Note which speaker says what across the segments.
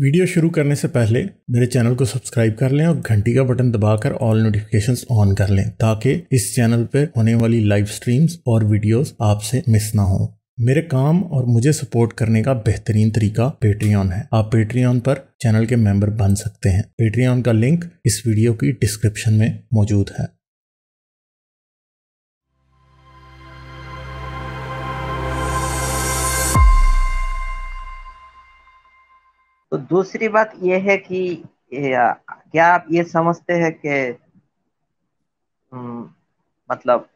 Speaker 1: Video शुरू करने से पहले मेरे चैनल को सब्सक्राइब कर लें और घंटी का बटन दबाकर ऑल नोटिफिकेशंस ऑन कर लें ताकि इस चैनल पर होने वाली लाइव स्ट्रीम्स और वीडियोस आपसे मिस ना हो मेरे काम और मुझे सपोर्ट करने का बेहतरीन तरीका पेट्रियन है आप पेट्रियन पर चैनल के मेंबर बन सकते हैं पेट्रियन का लिंक इस वीडियो की डिस्क्रिप्शन में मौजूद है
Speaker 2: तो दूसरी बात यह है कि क्या आप ये समझते हैं कि हम्म, मतलब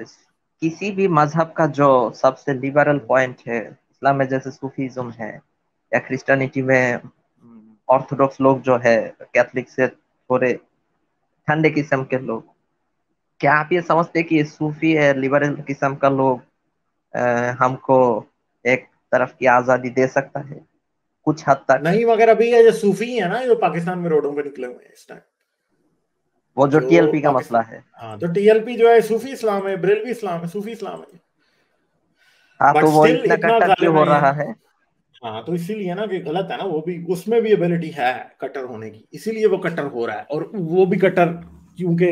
Speaker 2: किसी भी मजहब का जो सबसे लिबरल पॉइंट है इस्लाम में जैसे सूफीज्म है या क्रिश्चियनिटी में ऑर्थोडॉक्स हम्म, लोग जो है कैथलिक से थोड़े ठंडे किस्म के लोग क्या आप ये समझते हैं कि सूफी है लिबरल किस्म का लोग हमको एक तरफ की आज़ादी दे सकता है कुछ हद तक नहीं मगर अभी ये जो सूफी है ना जो पाकिस्तान में रोडों पे निकले हुए इस टाइम वो जो टीएलपी तो का मसला है
Speaker 1: हाँ तो टीएलपी जो है सूफी इस्लाम है बरेलवी इस्लाम है सूफी इस्लाम है
Speaker 2: हाँ तो वो इतना कट्टर क्यों हो रहा है
Speaker 1: हाँ तो इसीलिए ना कि गलत है ना वो भी उसमें भी एबिलिटी है कट्टर होने की इसीलिए वो कट्टर हो रहा है और वो भी कट्टर क्योंकि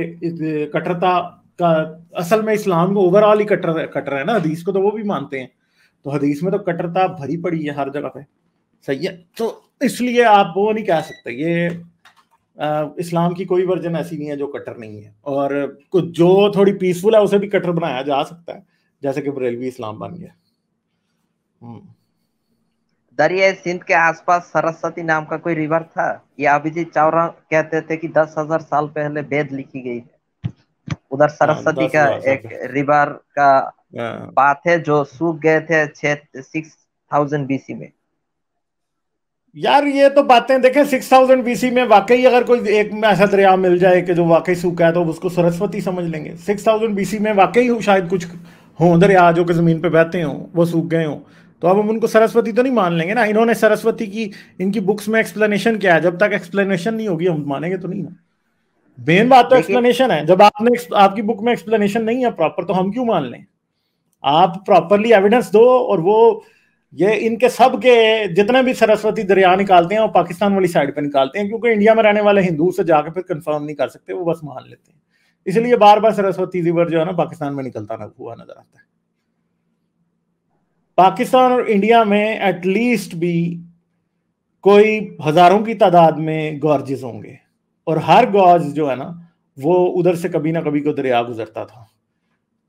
Speaker 1: कट्टरता का असल में इस्लाम को ओवरऑल ही कट्टर कट्टर है ना हदीस को तो वो भी मानते हैं तो हदीस में तो कट्टरता भरी पड़ी है हर जगह पे सही है तो इसलिए आप वो नहीं कह सकते ये इस्लाम की कोई वर्जन ऐसी नहीं है जो कट्टर नहीं है और कुछ जो थोड़ी पीसफुल है उसे भी कट्टर बनाया जा सकता है जैसे कि बरेलवी इस्लाम बन गया
Speaker 2: हम्म। दरिया सिंध के आसपास सरस्वती नाम का कोई रिवर था ये अभिजीत चावरा कहते थे कि दस हजार साल पहले वेद लिखी गई है उधर हाँ, सरस्वती का एक रिवर का बात हाँ। है जो सूख गए थे छह सिक्स थाउजेंड बीसी में यार
Speaker 1: ये तो बातें देखें सिक्स थाउजेंड बीसी में वाकई अगर कोई एक ऐसा दरिया मिल जाए कि जो वाकई सूखा है तो उसको सरस्वती समझ लेंगे सिक्स थाउजेंड बीसी में वाकई हो शायद कुछ हो दरिया जो कि ज़मीन पे बहते हों वो सूख गए हों तो अब हम उनको सरस्वती तो नहीं मान लेंगे ना इन्होंने सरस्वती की इनकी बुक्स में एक्सप्लेनेशन क्या है जब तक एक्सप्लेनेशन नहीं होगी हम मानेंगे तो नहीं ना
Speaker 2: मेन बात तो एक्सप्लेनेशन
Speaker 1: है जब आपने आपकी बुक में एक्सप्लेनेशन नहीं है प्रॉपर तो हम क्यों मान लें आप प्रॉपरली एविडेंस दो और वो ये इनके सब के जितने भी सरस्वती दरिया निकालते हैं वो पाकिस्तान वाली साइड पे निकालते हैं क्योंकि इंडिया में रहने वाले हिंदू से जाके फिर कंफर्म नहीं कर सकते वो बस मान लेते हैं इसलिए बार बार सरस्वती रिवर जो है ना पाकिस्तान में निकलता हुआ नजर आता है पाकिस्तान और इंडिया में एटलीस्ट भी कोई हजारों की तादाद में गॉर्जेस होंगे और हर गॉर्ज जो है ना वो उधर से कभी ना कभी को तो दरिया गुजरता था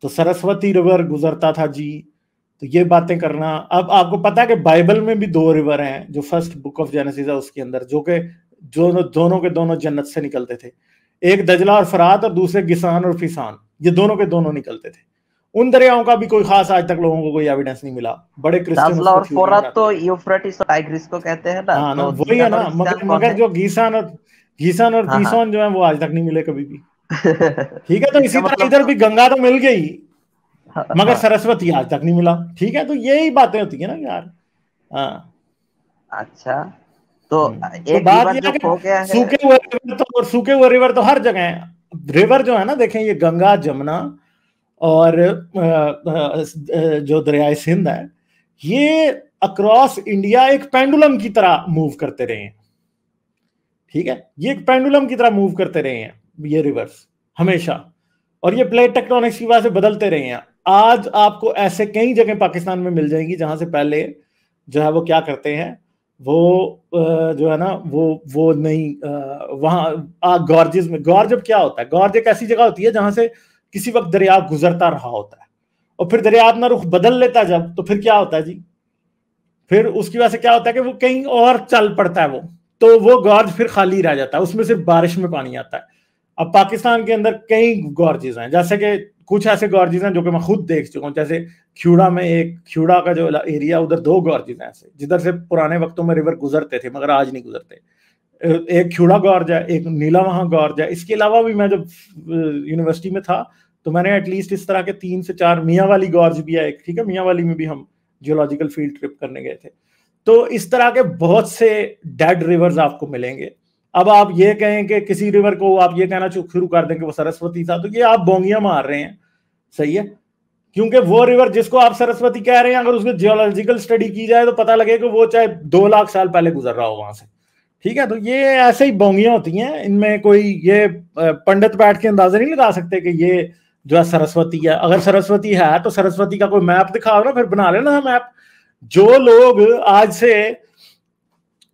Speaker 1: तो सरस्वती रिवर गुजरता था जी तो ये बातें करना अब आपको पता है कि बाइबल में भी दो रिवर हैं जो फर्स्ट बुक ऑफ जेनेसिस है उसके अंदर जो कि जो दोनों के दोनों जन्नत से निकलते थे एक दजला और फरात और दूसरे किसान और फिसान ये दोनों के दोनों निकलते थे उन दरियाओं का भी कोई खास आज तक लोगों को कोई एविडेंस नहीं मिला बड़े क्रिश्चियन और फरात
Speaker 2: तो यूफ्रेटिस और टाइग्रिस को कहते हैं ना हां तो ना वही है ना मगर मगर जो
Speaker 1: गिसान और गिसान और हाँ, हाँ। फिसान जो है वो आज तक नहीं मिले कभी भी ठीक है तो इसी तरह मतलब इधर भी गंगा तो मिल गई हाँ। मगर सरस्वती आज तक नहीं मिला ठीक है तो यही बातें होती है ना यार
Speaker 2: हाँ। अच्छा तो, हम्म। तो बात सूखे
Speaker 1: हुए रिवर तो और सूखे हुए रिवर तो हर जगह है रिवर जो है ना देखें ये गंगा जमुना और जो दरियाए सिंध है ये अक्रॉस इंडिया एक पेंडुलम की तरह मूव करते रहे हैं ठीक है ये एक पेंडुलम की तरह मूव करते रहे हैं ये रिवर्स हमेशा और ये प्लेट टेक्टोनिक्स की वजह से बदलते रहे हैं आज आपको ऐसे कई जगह पाकिस्तान में मिल जाएंगी जहां से पहले जो है वो क्या करते हैं वो जो है ना वो वो नहीं वहां गॉर्जेस में गॉर्ज क्या होता है गॉर्ज एक ऐसी जगह होती है जहां से किसी वक्त दरिया गुजरता रहा होता है और फिर दरिया अपना रुख बदल लेता जब तो फिर क्या होता है जी फिर उसकी वजह से क्या होता है कि वो कहीं और चल पड़ता है वो तो वो गॉर्ज फिर खाली रह जाता है उसमें सिर्फ बारिश में पानी आता है अब पाकिस्तान के अंदर कई गॉर्जेज हैं जैसे कि कुछ ऐसे गॉर्जेस हैं जो कि मैं खुद देख चुका हूँ जैसे खियूड़ा में एक खिड़ा का जो एरिया उधर दो गॉर्जेज हैं ऐसे जिधर से पुराने वक्तों में रिवर गुजरते थे मगर आज नहीं गुजरते एक खिड़ा गॉर्ज है एक नीला वहां गॉर्ज है इसके अलावा भी मैं जब यूनिवर्सिटी में था तो मैंने एटलीस्ट इस तरह के तीन से चार मियाँ वाली गॉर्ज भी है ठीक है मियाँ वाली में भी हम जियोलॉजिकल फील्ड ट्रिप करने गए थे तो इस तरह के बहुत से डेड रिवर्स आपको मिलेंगे अब आप ये कहें कि किसी रिवर को आप ये कहना शुरू कर दें कि वो सरस्वती था तो ये आप बोंगियां मार रहे हैं सही है क्योंकि वो रिवर जिसको आप सरस्वती कह रहे हैं अगर उसके जियोलॉजिकल स्टडी की जाए तो पता लगे कि वो चाहे दो लाख साल पहले गुजर रहा हो वहां से ठीक है तो ये ऐसे ही बोंगियां होती हैं इनमें कोई ये पंडित बैठ के अंदाजा नहीं लगा सकते कि ये जो है सरस्वती है अगर सरस्वती है तो सरस्वती का कोई मैप दिखाओ ना फिर बना लेना मैप जो लोग आज से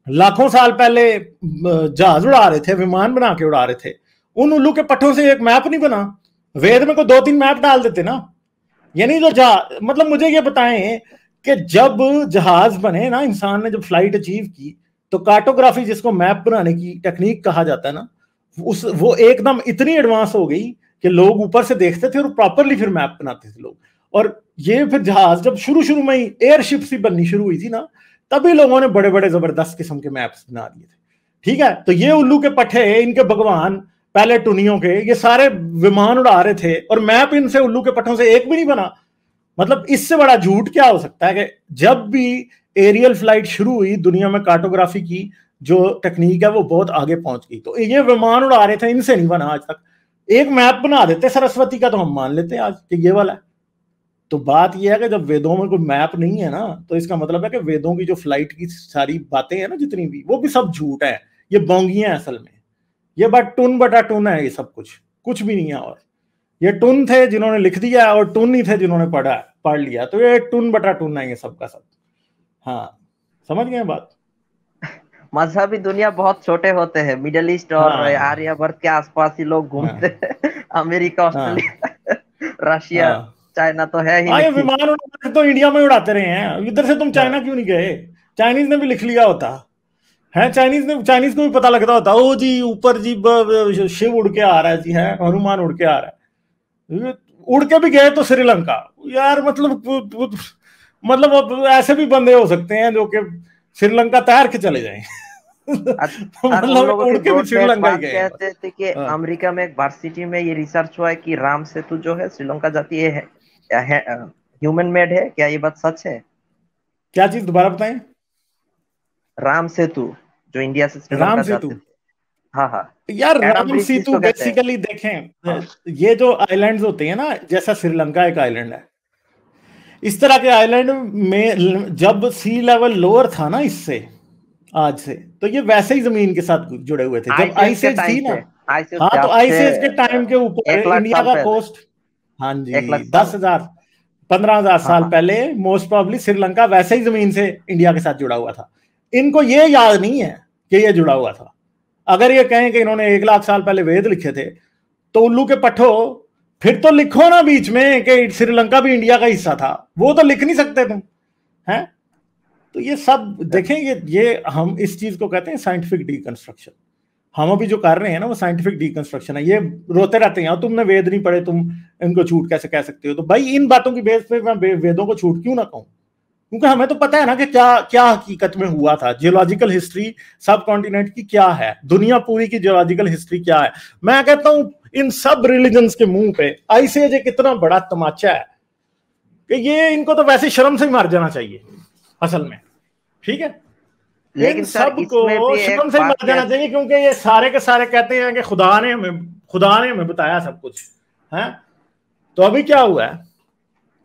Speaker 1: लाखों साल पहले जहाज उड़ा रहे थे विमान बना के उड़ा रहे थे उन उल्लू के पट्टों से एक मैप नहीं बना वेद में को दो तीन मैप डाल देते ना यानी जो जहाज मतलब मुझे ये बताएं कि जब जहाज बने ना इंसान ने जब फ्लाइट अचीव की तो कार्टोग्राफी जिसको मैप बनाने की टेक्निक कहा जाता है ना उस वो एकदम इतनी एडवांस हो गई कि लोग ऊपर से देखते थे और प्रॉपरली फिर मैप बनाते थे लोग और ये फिर जहाज जब शुरू शुरू में ही एयरशिप सी बननी शुरू हुई थी ना तभी लोगों ने बड़े बड़े जबरदस्त किस्म के मैप्स बना दिए थे ठीक है तो ये उल्लू के पट्टे इनके भगवान पहले टुनियों के ये सारे विमान उड़ा रहे थे और मैप इनसे उल्लू के पट्टों से एक भी नहीं बना मतलब इससे बड़ा झूठ क्या हो सकता है कि जब भी एरियल फ्लाइट शुरू हुई दुनिया में कार्टोग्राफी की जो टेक्निक है वो बहुत आगे पहुंच गई तो ये विमान उड़ा रहे थे इनसे नहीं बना आज तक एक मैप बना देते सरस्वती का तो हम मान लेते हैं आज कि ये वाला है तो बात यह है कि जब वेदों में कोई मैप नहीं है ना तो इसका मतलब है कि वेदों की जो फ्लाइट की सारी बातें हैं ना जितनी भी वो भी सब झूठ है ये बोंगियां असल में ये बट टुन बटा टुन है ये सब कुछ कुछ भी नहीं है और ये टुन थे जिन्होंने लिख दिया और टुन ही थे जिन्होंने पढ़ा पढ़ लिया तो ये
Speaker 2: टुन बटा टुन है ये सब का सब हाँ समझ गए बात मजहबी दुनिया बहुत छोटे होते हैं मिडल ईस्ट और हाँ। आर्यवर्त के आसपास ही लोग हाँ। घूमते हाँ। अमेरिका ऑस्ट्रेलिया हाँ। रशिया हाँ। चाइना तो है ही हाँ, नहीं विमान उड़ाते
Speaker 1: तो इंडिया में उड़ाते रहे हैं इधर से तुम चाइना क्यों नहीं गए चाइनीज ने भी लिख लिया होता है चाइनीज ने चाइनीज को भी पता लगता होता ओ जी ऊपर जी शिव उड़ के आ रहा है जी है हनुमान उड़ के आ रहा है उड़ के भी गए तो श्रीलंका यार मतलब मतलब ऐसे भी बंदे हो सकते हैं जो कि श्रीलंका तैर के चले जाए
Speaker 2: मतलब हाँ। अमेरिका में एक वार्सिटी में ये रिसर्च हुआ है कि राम सेतु जो है श्रीलंका जाती है ह्यूमन मेड है क्या ये बात सच है क्या चीज दोबारा बताए राम सेतु जो इंडिया से राम सेतु हाँ हाँ तो यार राम सेतु बेसिकली तो देखें
Speaker 1: हाँ। ये जो आइलैंड्स होते हैं ना जैसा श्रीलंका एक आइलैंड है इस तरह के आइलैंड में जब सी लेवल लोअर था ना इससे आज से तो ये वैसे ही जमीन के साथ जुड़े हुए थे जब आइसेज थी ना
Speaker 2: हाँ तो आइसेज के टाइम के
Speaker 1: ऊपर इंडिया का कोस्ट हाँ जी एक दस हजार पंद्रह हजार साल हाँ। पहले मोस्ट प्रॉब्ली श्रीलंका वैसे ही जमीन से इंडिया के साथ जुड़ा हुआ था इनको ये याद नहीं है कि ये जुड़ा हुआ था अगर ये कहें कि इन्होंने एक लाख साल पहले वेद लिखे थे तो उल्लू के पठो फिर तो लिखो ना बीच में कि श्रीलंका भी इंडिया का हिस्सा था वो तो लिख नहीं सकते तुम हैं तो ये सब देखें ये ये हम इस चीज को कहते हैं साइंटिफिक डीकंस्ट्रक्शन हम अभी जो कर रहे हैं ना वो साइंटिफिक डिकंस्ट्रक्शन है ये रोते रहते हैं तुमने वेद नहीं पढ़े तुम इनको छूट कैसे कह सकते हो तो भाई इन बातों की बेस पे मैं वेदों को छूट क्यों ना कहूँ क्योंकि हमें तो पता है ना कि क्या क्या हकीकत में हुआ था जियोलॉजिकल हिस्ट्री सब कॉन्टिनेंट की क्या है दुनिया पूरी की जियोलॉजिकल हिस्ट्री क्या है मैं कहता हूं इन सब रिलीजन के मुंह पे ऐसे ये कितना बड़ा तमाचा है कि ये इनको तो वैसे शर्म से ही मार जाना चाहिए असल में ठीक है लेकिन सबको शुभम से मत जाना चाहिए क्योंकि ये सारे के सारे कहते हैं कि खुदा ने हमें खुदा ने हमें बताया सब कुछ है तो अभी क्या हुआ है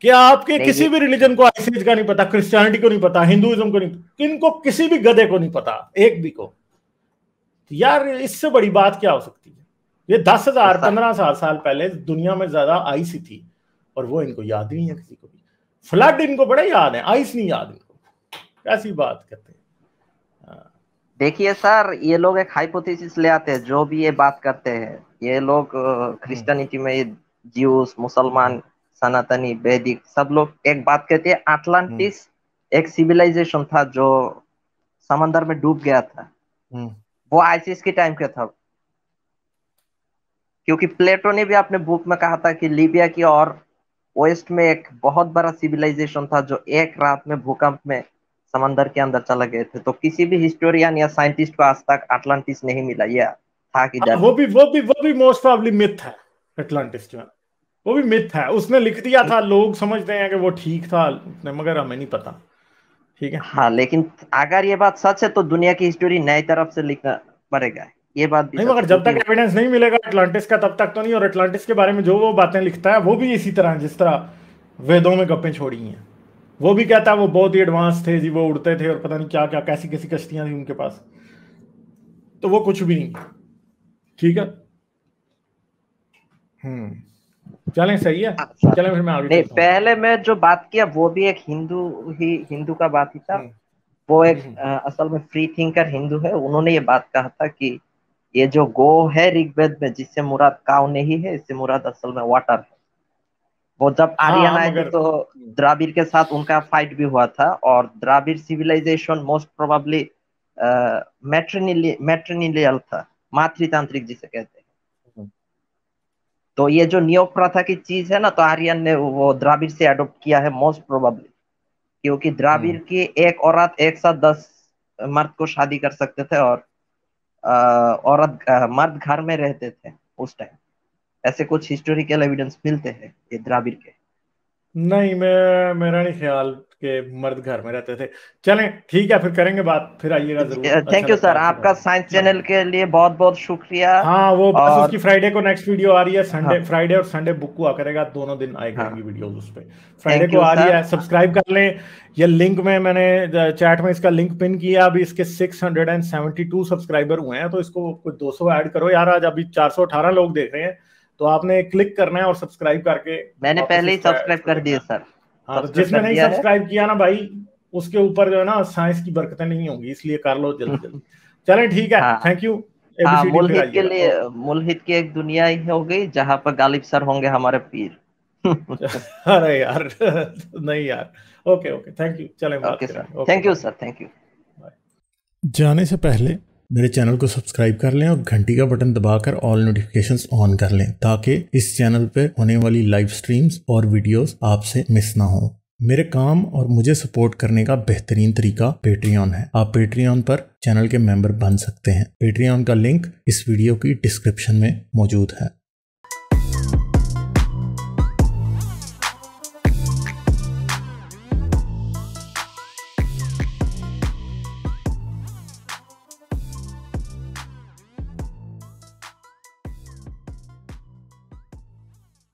Speaker 1: कि आपके किसी भी रिलीजन को आईसीज का नहीं पता क्रिश्चियनिटी को नहीं पता हिंदुइज्म को नहीं इनको किसी भी गधे को नहीं पता एक भी को तो यार इससे बड़ी बात क्या हो सकती है ये दस हजार तो पंद्रह साल साल पहले दुनिया में ज्यादा आइस ही थी और वो इनको याद नहीं है किसी को भी फ्लड इनको बड़ा याद है आइस नहीं याद इनको ऐसी बात करते हैं
Speaker 2: देखिए सर ये लोग एक हाइपोथेसिस ले आते हैं जो भी ये बात करते हैं ये लोग क्रिश्चियनिटी में ज्यूस मुसलमान सनातनी वैदिक सब लोग एक बात कहते हैं अटलांटिस हम्म। एक सिविलाइजेशन था जो समंदर में डूब गया था हम्म। वो आइसिस के टाइम का था क्योंकि प्लेटो ने भी अपने बुक में कहा था कि लीबिया की और वेस्ट में एक बहुत बड़ा सिविलाइजेशन था जो एक रात में भूकंप में समंदर के अंदर चले गए थे तो किसी भी हिस्टोरियन या साइंटिस्ट को आज तक अटलांटिस नहीं मिला यह था कि हाँ, वो भी वो भी वो भी मोस्ट प्रॉब्ली मिथ है
Speaker 1: अटलांटिस जो वो भी मिथ है उसने लिख दिया था लोग समझते हैं कि वो ठीक था मगर हमें नहीं पता
Speaker 2: ठीक है हाँ लेकिन अगर ये बात सच है तो दुनिया की हिस्ट्री नई तरफ से लिखना पड़ेगा ये बात नहीं मगर जब तक
Speaker 1: एविडेंस नहीं मिलेगा अटलांटिस का तब तक तो नहीं और अटलांटिस के बारे में जो वो बातें लिखता है वो भी इसी तरह जिस तरह वेदों में गप्पे छोड़ी हैं वो भी कहता है वो बहुत ही एडवांस थे जी वो उड़ते थे और पता नहीं क्या क्या कैसी कैसी कश्तियां थी उनके पास
Speaker 2: तो वो कुछ भी नहीं ठीक है
Speaker 1: हम्म
Speaker 2: चलें सही है हाँ, चलें फिर मैं आगे नहीं पहले मैं जो बात किया वो भी एक हिंदू ही हिंदू का बात ही था हम्म। वो एक आ, हम्म। असल में फ्री थिंकर हिंदू है उन्होंने ये बात कहा था कि ये जो गो है ऋग्वेद में जिससे मुराद काउ नहीं है इससे मुराद असल में वाटर है वो जब हाँ, आर्यन आए थे तो द्राविड़ के साथ उनका फाइट भी हुआ था और Dravid civilization most probably matrilineal था मातृतांत्रिक जिसे कहते हैं हम्म। तो ये जो नियोग प्रथा की चीज है ना तो आर्यन ने वो द्राविड़ से अडोप्ट किया है मोस्ट प्रोबेबली क्योंकि द्राविड़ हम्म। की एक औरत एक साथ दस मर्द को शादी कर सकते थे और औरत मर्द घर में रहते थे उस टाइम ऐसे कुछ हिस्टोरिकल एविडेंस मिलते हैं ये द्राविड़ के नहीं मैं मेरा नहीं
Speaker 1: ख्याल के मर्द घर में रहते थे चलें ठीक है फिर करेंगे बात फिर आइएगा जरूर थैंक यू सर
Speaker 2: आपका साइंस चैनल हाँ। के लिए बहुत बहुत शुक्रिया हाँ वो और... बस उसकी
Speaker 1: फ्राइडे को नेक्स्ट वीडियो आ रही है संडे हाँ। फ्राइडे और संडे बुक हुआ करेगा दोनों दिन आए हाँ। करेंगी वीडियोस उस पर फ्राइडे को आ रही है सब्सक्राइब कर लें ये लिंक में मैंने चैट में इसका लिंक पिन किया अभी इसके 672 सब्सक्राइबर हुए हैं तो इसको कुछ 200 ऐड करो यार आज अभी 418 लोग देख रहे हैं तो आपने क्लिक करना है और सब्सक्राइब करके मैंने पहले ही सब्सक्राइब कर दिया सर हाँ तो जिसने नहीं सब्सक्राइब किया ना भाई उसके ऊपर जो है ना साइंस की बरकतें नहीं होंगी इसलिए कर लो जल्दी जल्दी
Speaker 2: चले ठीक है थैंक यू मुलहित के लिए मुलहित की एक दुनिया ही हो गई जहां पर गालिब सर होंगे हमारे पीर अरे यार नहीं यार ओके ओके थैंक यू चले thank you sir thank you
Speaker 1: जाने से पहले मेरे चैनल को सब्सक्राइब कर लें और घंटी का बटन दबाकर ऑल नोटिफिकेशन ऑन कर लें ताकि इस चैनल पर होने वाली लाइव स्ट्रीम्स और वीडियोस आपसे मिस ना हो मेरे काम और मुझे सपोर्ट करने का बेहतरीन तरीका पेट्रियन है आप पेट्रियन पर चैनल के मेंबर बन सकते हैं पेट्रियन का लिंक इस वीडियो की डिस्क्रिप्शन में मौजूद है